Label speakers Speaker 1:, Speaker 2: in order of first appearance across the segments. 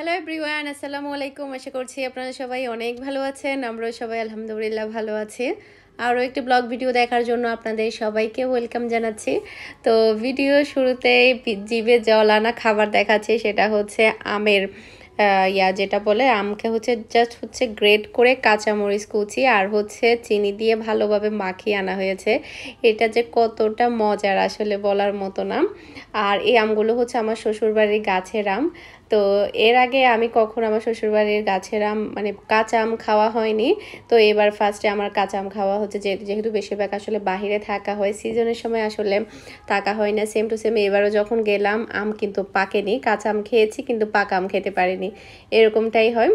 Speaker 1: Hello everyone আসসালামু আলাইকুম আশা করছি আপনারা সবাই অনেক ভালো আছেন আমরাও সবাই আলহামদুলিল্লাহ ভালো আছি আরও একটি ব্লগ ভিডিও দেখার জন্য আপনাদের সবাইকে ওয়েলকাম জানাচ্ছি তো ভিডিও শুরুতেই জিভে জল আনা খাবার দেখাচ্ছে সেটা হচ্ছে আমের ইয়া যেটা বলে আমকে হচ্ছে জাস্ট হচ্ছে গ্রেড করে কাঁচামরিচ কুচি আর হচ্ছে চিনি দিয়ে ভালোভাবে মাখিয়ে আনা হয়েছে এটা যে কতটা মজার আসলে বলার মতো নাম আর এই আমগুলো হচ্ছে আমার শ্বশুরবাড়ির গাছের আম তো এর আগে আমি কখন আমার শ্বশুরবাড়ির গাছের আম মানে কাঁচা আম খাওয়া হয়নি তো এবার ফার্স্টে আমার কাঁচা আম খাওয়া হচ্ছে যেহেতু বেশিরভাগ আসলে বাহিরে থাকা হয় সিজনের সময় আসলে থাকা হয় না সেম টু সেম এবারও যখন গেলাম আম কিন্তু পাকেনি কাঁচা আম খেয়েছি কিন্তু পাকা আম খেতে পারিনি এরকমটাই হয়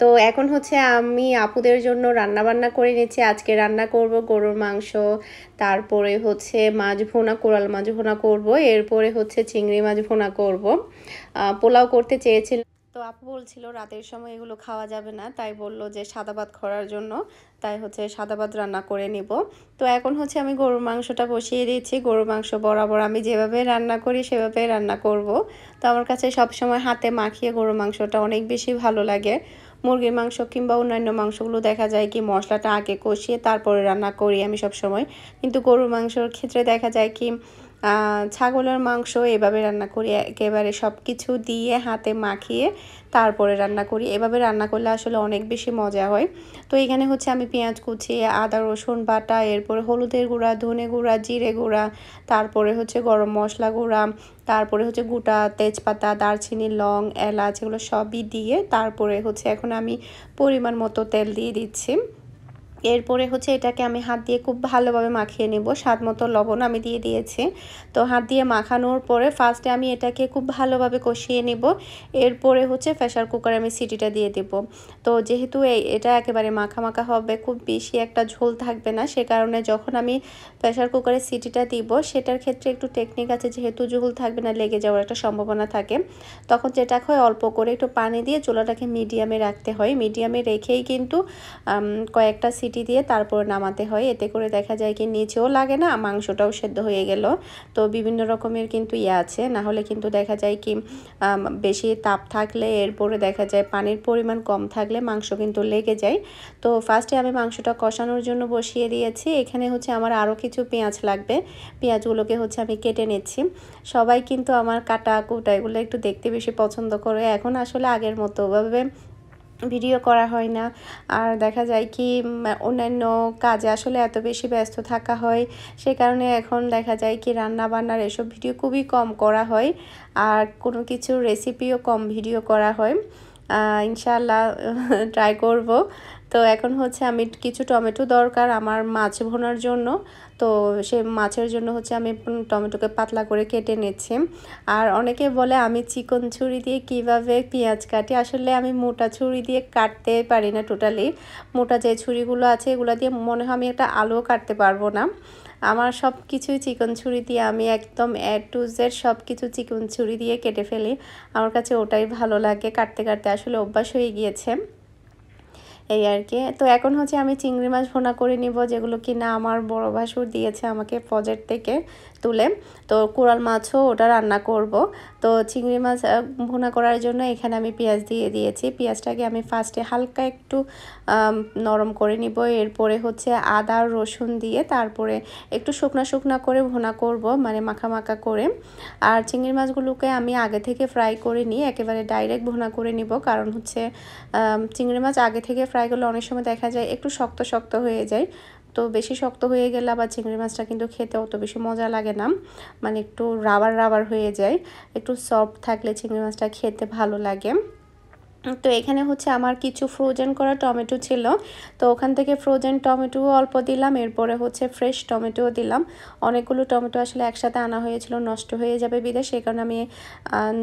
Speaker 1: তো এখন হচ্ছে আমি আপুদের জন্য রান্না বান্না করে নিচ্ছি আজকে রান্না করব গরুর মাংস তারপরে হচ্ছে মাছ ভোনা কোরাল মাছ ভোনা করবো এরপরে হচ্ছে চিংড়ি মাছ ভোনা করব পোলাও করতে চেয়েছিলাম তো আপু বলছিল রাতের সময় এগুলো খাওয়া যাবে না তাই বলল যে সাদা ভাত করার জন্য তাই হচ্ছে সাদা ভাত রান্না করে নিব তো এখন হচ্ছে আমি গরুর মাংসটা বসিয়ে দিয়েছি গরুর মাংস বরাবর আমি যেভাবে রান্না করি সেভাবে রান্না করব তো আমার কাছে সব সময় হাতে মাখিয়ে গরুর মাংসটা অনেক বেশি ভালো লাগে মুরগির মাংস কিংবা অন্যান্য মাংসগুলো দেখা যায় কি মশলাটা আগে কষিয়ে তারপরে রান্না করি আমি সব সময় কিন্তু গরুর মাংসর ক্ষেত্রে দেখা যায় কি ছাগলের মাংস এভাবে রান্না করি একেবারে সব কিছু দিয়ে হাতে মাখিয়ে তারপরে রান্না করি এভাবে রান্না করলে আসলে অনেক বেশি মজা হয় তো এখানে হচ্ছে আমি পেঁয়াজ কুচি আদা রসুন বাটা এরপরে হলুদের গুঁড়া ধনে গুঁড়া জিরে গুঁড়া তারপরে হচ্ছে গরম মশলা গুঁড়া তারপরে হচ্ছে গোটা তেজপাতা দারচিনি লং এলাচ এগুলো সবই দিয়ে তারপরে হচ্ছে এখন আমি পরিমাণ মতো তেল দিয়ে দিচ্ছি এরপরে হচ্ছে এটাকে আমি হাত দিয়ে খুব ভালোভাবে মাখিয়ে নেব স্বাদ মতো লবণ আমি দিয়ে দিয়েছি তো হাত দিয়ে মাখানোর পরে ফার্স্টে আমি এটাকে খুব ভালোভাবে কষিয়ে নেব এরপরে হচ্ছে প্রেশার কুকারে আমি সিটিটা দিয়ে দেব তো যেহেতু এটা একেবারে মাখা মাখা হবে খুব বেশি একটা ঝোল থাকবে না সে কারণে যখন আমি প্রেশার কুকারে সিটিটা দিব সেটার ক্ষেত্রে একটু টেকনিক আছে যেহেতু ঝোল থাকবে না লেগে যাওয়ার একটা সম্ভাবনা থাকে তখন যেটা হয় অল্প করে একটু পানি দিয়ে চুলাটাকে মিডিয়ামে রাখতে হয় মিডিয়ামে রেখেই কিন্তু কয়েকটা সিটি সিটি দিয়ে তারপর নামাতে হয় এতে করে দেখা যায় কি নিচেও লাগে না মাংসটাও সেদ্ধ হয়ে গেল তো বিভিন্ন রকমের কিন্তু ইয়ে আছে না হলে কিন্তু দেখা যায় কি বেশি তাপ থাকলে এরপরে দেখা যায় পানির পরিমাণ কম থাকলে মাংস কিন্তু লেগে যায় তো ফার্স্টে আমি মাংসটা কষানোর জন্য বসিয়ে দিয়েছি এখানে হচ্ছে আমার আরও কিছু পেঁয়াজ লাগবে পেঁয়াজগুলোকে হচ্ছে আমি কেটে নিচ্ছি সবাই কিন্তু আমার কাটা কুটা এগুলো একটু দেখতে বেশি পছন্দ করে এখন আসলে আগের মতো ওভাবে ভিডিও করা হয় না আর দেখা যায় কি অন্যান্য কাজে আসলে এত বেশি ব্যস্ত থাকা হয় সে কারণে এখন দেখা যায় কি রান্না বান্নার এসব ভিডিও খুবই কম করা হয় আর কোনো কিছু রেসিপিও কম ভিডিও করা হয় ইনশাল্লাহ ট্রাই করব তো এখন হচ্ছে আমি কিছু টমেটো দরকার আমার মাছ ভোনার জন্য তো সে মাছের জন্য হচ্ছে আমি টমেটোকে পাতলা করে কেটে নিচ্ছি আর অনেকে বলে আমি চিকন ছুরি দিয়ে কিভাবে পেঁয়াজ কাটি আসলে আমি মোটা ছুরি দিয়ে কাটতে পারি না টোটালি মোটা যে ছুরিগুলো আছে এগুলো দিয়ে মনে হয় আমি একটা আলুও কাটতে পারবো না আমার সব কিছুই চিকন ছুরি দিয়ে আমি একদম এ টু জেড সব কিছু চিকন ছুরি দিয়ে কেটে ফেলি আমার কাছে ওটাই ভালো লাগে কাটতে কাটতে আসলে অভ্যাস হয়ে গিয়েছে এই আর কি তো এখন হচ্ছে আমি চিংড়ি মাছ ভোনা করে নিব যেগুলো কি না আমার বড় ভাসুর দিয়েছে আমাকে ফজের থেকে তুলে তো কোরাল মাছও ওটা রান্না করব তো চিংড়ি মাছ ভুনা করার জন্য এখানে আমি পেঁয়াজ দিয়ে দিয়েছি পেঁয়াজটাকে আমি ফার্স্টে হালকা একটু নরম করে নিব এরপরে হচ্ছে আদা রসুন দিয়ে তারপরে একটু শুকনা শুকনা করে ভুনা করব মানে মাখা মাখা করে আর চিংড়ি মাছগুলোকে আমি আগে থেকে ফ্রাই করে নিই একেবারে ডাইরেক্ট ভুনা করে নিব কারণ হচ্ছে চিংড়ি মাছ আগে থেকে ফ্রাই করলে অনেক সময় দেখা যায় একটু শক্ত শক্ত হয়ে যায় তো বেশি শক্ত হয়ে গেলে আবার চিংড়ি মাছটা কিন্তু খেতে অত বেশি মজা লাগে না মানে একটু রাবার রাবার হয়ে যায় একটু সফট থাকলে চিংড়ি মাছটা খেতে ভালো লাগে তো এখানে হচ্ছে আমার কিছু ফ্রোজেন করা টমেটো ছিল তো ওখান থেকে ফ্রোজেন টমেটো অল্প দিলাম এরপরে হচ্ছে ফ্রেশ টমেটোও দিলাম অনেকগুলো টমেটো আসলে একসাথে আনা হয়েছিল নষ্ট হয়ে যাবে বিদেশ সেই কারণে আমি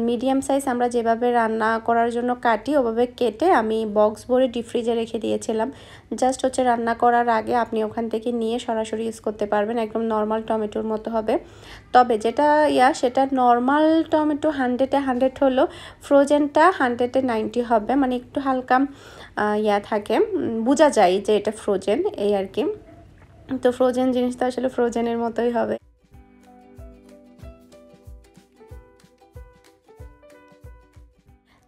Speaker 1: মিডিয়াম সাইজ আমরা যেভাবে রান্না করার জন্য কাটি ওভাবে কেটে আমি বক্স ভরে ডিপ ফ্রিজে রেখে দিয়েছিলাম জাস্ট হচ্ছে রান্না করার আগে আপনি ওখান থেকে নিয়ে সরাসরি ইউজ করতে পারবেন একদম নর্মাল টমেটোর মতো হবে তবে যেটা ইয়া সেটা নর্মাল টমেটো হান্ড্রেডে হান্ড্রেড হলো ফ্রোজেনটা হান্ড্রেডে নাইনটি হবে মানে একটু হালকা ইয়া থাকে বোঝা যায় যে এটা ফ্রোজেন এই আর কি তো ফ্রোজেন জিনিসটা আসলে ফ্রোজেনের মতোই হবে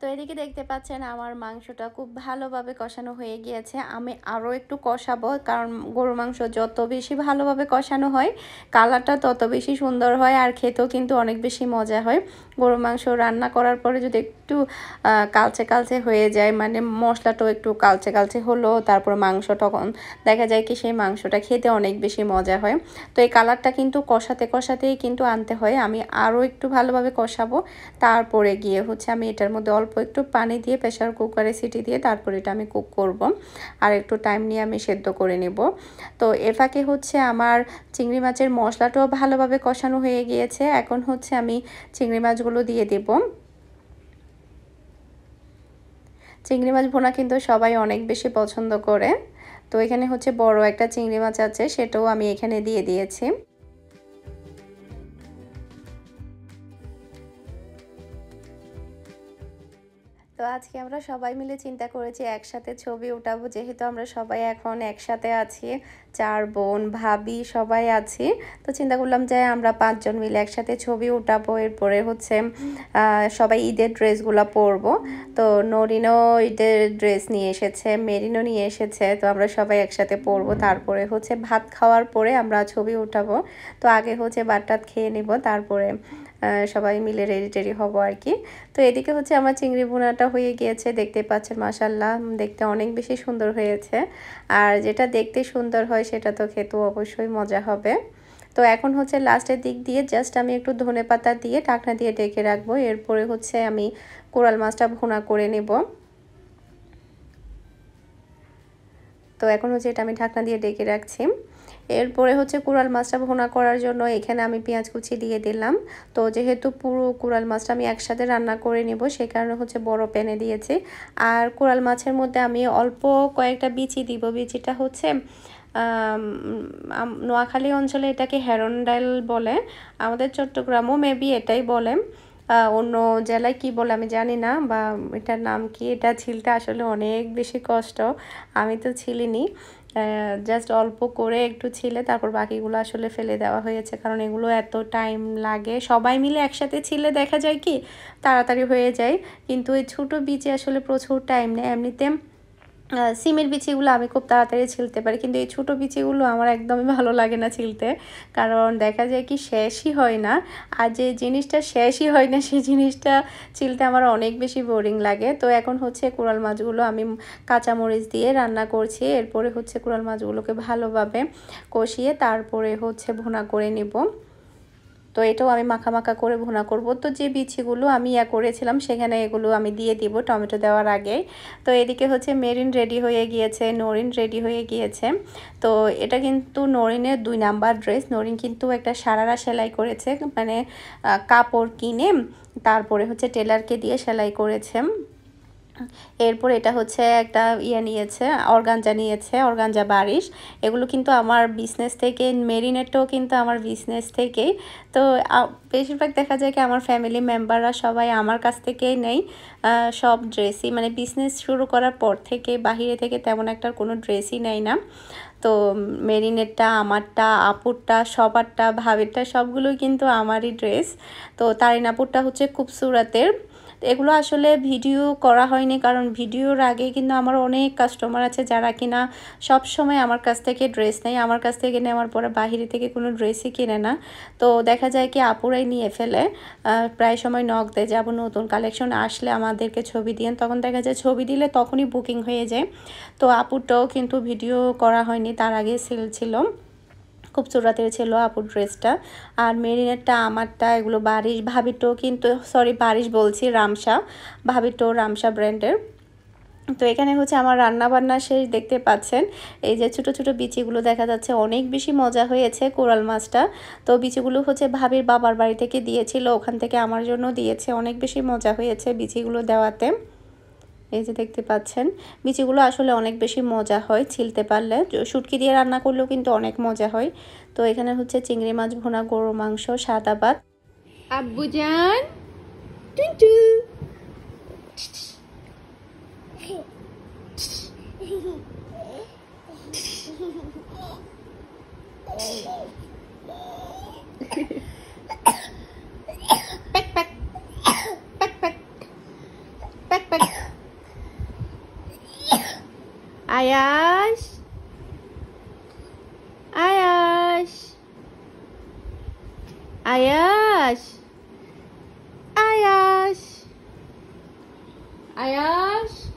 Speaker 1: তো এদিকে দেখতে পাচ্ছেন আমার মাংসটা খুব ভালোভাবে কষানো হয়ে গিয়েছে আমি আরও একটু কষাবো কারণ গরু মাংস যত বেশি ভালোভাবে কষানো হয় কালারটা তত বেশি সুন্দর হয় আর খেতেও কিন্তু অনেক বেশি মজা হয় গরু মাংস রান্না করার পরে যদি একটু কালচে কালচে হয়ে যায় মানে মশলাটাও একটু কালচে কালচে হলো তারপর মাংস তখন দেখা যায় কি সেই মাংসটা খেতে অনেক বেশি মজা হয় তো এই কালারটা কিন্তু কষাতে কষাতেই কিন্তু আনতে হয় আমি আরও একটু ভালোভাবে কষাবো তারপরে গিয়ে হচ্ছে আমি এটার মধ্যে অল্প একটু পানি দিয়ে প্রেশার কুকারে সিটি দিয়ে তারপর এটা আমি কুক করব আর একটু টাইম নিয়ে আমি সেদ্ধ করে নেব তো এ ফাঁকে হচ্ছে আমার চিংড়ি মাছের মশলাটাও ভালোভাবে কষানো হয়ে গিয়েছে এখন হচ্ছে আমি চিংড়ি মাছগুলো দিয়ে দেবো চিংড়ি মাছ ভোনা কিন্তু সবাই অনেক বেশি পছন্দ করে তো এখানে হচ্ছে বড় একটা চিংড়ি মাছ আছে সেটাও আমি এখানে দিয়ে দিয়েছি আজকে আমরা সবাই মিলে চিন্তা করেছি একসাথে ছবি উঠাবো যেহেতু আমরা সবাই এখন একসাথে আছি চার বোন ভাবি সবাই আছি তো চিন্তা করলাম যে আমরা পাঁচজন মিলে একসাথে ছবি উঠাবো এরপরে হচ্ছে সবাই ঈদের ড্রেসগুলো পরবো তো নরিনও ঈদের ড্রেস নিয়ে এসেছে মেরিনও নিয়ে এসেছে তো আমরা সবাই একসাথে পরবো তারপরে হচ্ছে ভাত খাওয়ার পরে আমরা ছবি উঠাবো তো আগে হচ্ছে বাটটাত খেয়ে নেবো তারপরে সবাই মিলে রেডি টেডি হবো আর কি তো এদিকে হচ্ছে আমার চিংড়ি বোনাটা হয়ে গিয়েছে দেখতে পাচ্ছেন মাসাল্লাহ দেখতে অনেক বেশি সুন্দর হয়েছে আর যেটা দেখতে সুন্দর হয় সেটা তো খেতেও অবশ্যই মজা হবে তো এখন হচ্ছে লাস্টের দিক দিয়ে জাস্ট আমি একটু ধনে পাতা দিয়ে টাকনা দিয়ে ডেকে রাখবো এরপরে হচ্ছে আমি কোরাল মাছটা ভুনা করে নেব তো এখন হচ্ছে এটা আমি ঢাকনা দিয়ে ডেকে রাখছি এরপরে হচ্ছে কুড়াল মাছটা ভোনা করার জন্য এখানে আমি পেঁয়াজ কুচি দিয়ে দিলাম তো যেহেতু পুরো কুড়াল মাছটা আমি একসাথে রান্না করে নেব সে কারণে হচ্ছে বড় প্যানে দিয়েছি আর কুড়াল মাছের মধ্যে আমি অল্প কয়েকটা বিচি দিব বিচিটা হচ্ছে নোয়াখালী অঞ্চলে এটাকে হেরন ডাইল বলে আমাদের চট্টগ্রামও মেবি এটাই বলে অন্য জেলায় কি বলে আমি জানি না বা এটার নাম কি এটা ছিলটা আসলে অনেক বেশি কষ্ট আমি তো ছিলিনি জাস্ট অল্প করে একটু ছিলে তারপর বাকিগুলো আসলে ফেলে দেওয়া হয়েছে কারণ এগুলো এত টাইম লাগে সবাই মিলে একসাথে ছিলে দেখা যায় কি তাড়াতাড়ি হয়ে যায় কিন্তু এই ছোটো বীজে আসলে প্রচুর টাইম নেয় এমনিতে সিমের বিচিগুলো আমি খুব তাড়াতাড়ি ছিলতে পারি কিন্তু এই ছোটো বিচিগুলো আমার একদমই ভালো লাগে না ছিলতে কারণ দেখা যায় কি শেষই হয় না আর যে জিনিসটা শেষই হয় না সেই জিনিসটা ছিলতে আমার অনেক বেশি বোরিং লাগে তো এখন হচ্ছে কুড়াল মাছগুলো আমি কাঁচামরিচ দিয়ে রান্না করছি এরপরে হচ্ছে কুড়াল মাছগুলোকে ভালোভাবে কষিয়ে তারপরে হচ্ছে ভোনা করে নেব তো এটাও আমি মাখা মাখা করে ভুনা করব তো যে বিচিগুলো আমি ইয়া করেছিলাম সেখানে এগুলো আমি দিয়ে দিব টমেটো দেওয়ার আগে তো এদিকে হচ্ছে মেরিন রেডি হয়ে গিয়েছে নরিন রেডি হয়ে গিয়েছে তো এটা কিন্তু নরিনের দুই নাম্বার ড্রেস নরিন কিন্তু একটা সারারা সেলাই করেছে মানে কাপড় কিনে তারপরে হচ্ছে টেলারকে দিয়ে সেলাই করেছে এরপর এটা হচ্ছে একটা ইয়ে নিয়েছে অর্গানজা নিয়েছে অর্গানজা বারিশ এগুলো কিন্তু আমার বিজনেস থেকে মেরিনেটও কিন্তু আমার বিজনেস থেকেই তো বেশিরভাগ দেখা যায় কি আমার ফ্যামিলি মেম্বাররা সবাই আমার কাছ থেকেই নেই সব ড্রেসই মানে বিজনেস শুরু করার পর থেকে বাহিরে থেকে তেমন একটা কোনো ড্রেসই নেই না তো মেরিনেটটা আমারটা আপুরটা সবারটা ভাবেরটা সবগুলোই কিন্তু আমারই ড্রেস তো তারিন আপুরটা হচ্ছে খুবসুরতের তো এগুলো আসলে ভিডিও করা হয়নি কারণ ভিডিওর আগে কিন্তু আমার অনেক কাস্টমার আছে যারা কিনা সব সময় আমার কাছ থেকে ড্রেস নেয় আমার কাছ থেকে কিনে আমার পরে বাহিরে থেকে কোনো ড্রেসই কিনে না তো দেখা যায় কি আপুরাই নিয়ে ফেলে প্রায় সময় নখ দেয় যাবো নতুন কালেকশন আসলে আমাদেরকে ছবি দিয়ে তখন দেখা যায় ছবি দিলে তখনই বুকিং হয়ে যায় তো আপুরটাও কিন্তু ভিডিও করা হয়নি তার আগে সেল ছিল খুব চোরাতে ছিল আপুর ড্রেসটা আর মেরিনেটটা আমারটা এগুলো বারিশ ভাবিটো কিন্তু সরি বারিশ বলছি রামসা ভাবিটো রামসা ব্র্যান্ডের তো এখানে হচ্ছে আমার রান্না বান্না শেষ দেখতে পাচ্ছেন এই যে ছোট ছোট বিচিগুলো দেখা যাচ্ছে অনেক বেশি মজা হয়েছে কোরাল মাছটা তো বিচিগুলো হচ্ছে ভাবির বাবার বাড়ি থেকে দিয়েছিল ওখান থেকে আমার জন্য দিয়েছে অনেক বেশি মজা হয়েছে বিচিগুলো দেওয়াতে এই যে দেখতে পাচ্ছেন বিচিগুলো আসলে অনেক বেশি মজা হয় ছিলতে পারলে শুটকি দিয়ে রান্না করলেও কিন্তু অনেক মজা হয় তো এখানে হচ্ছে চিংড়ি মাছ ভোনা গরু মাংস সাদা ভাত আব্বুজান টুন Ayash. Ayash. Ayash.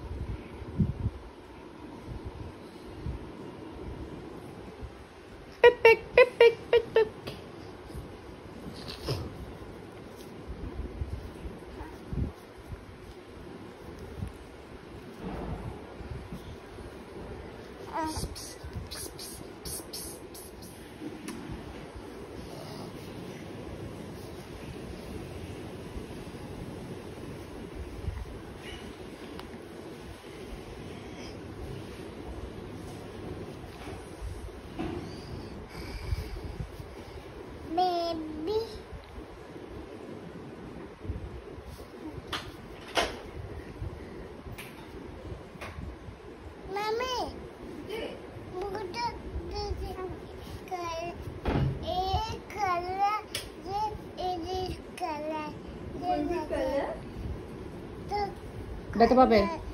Speaker 1: psst. डकबा पे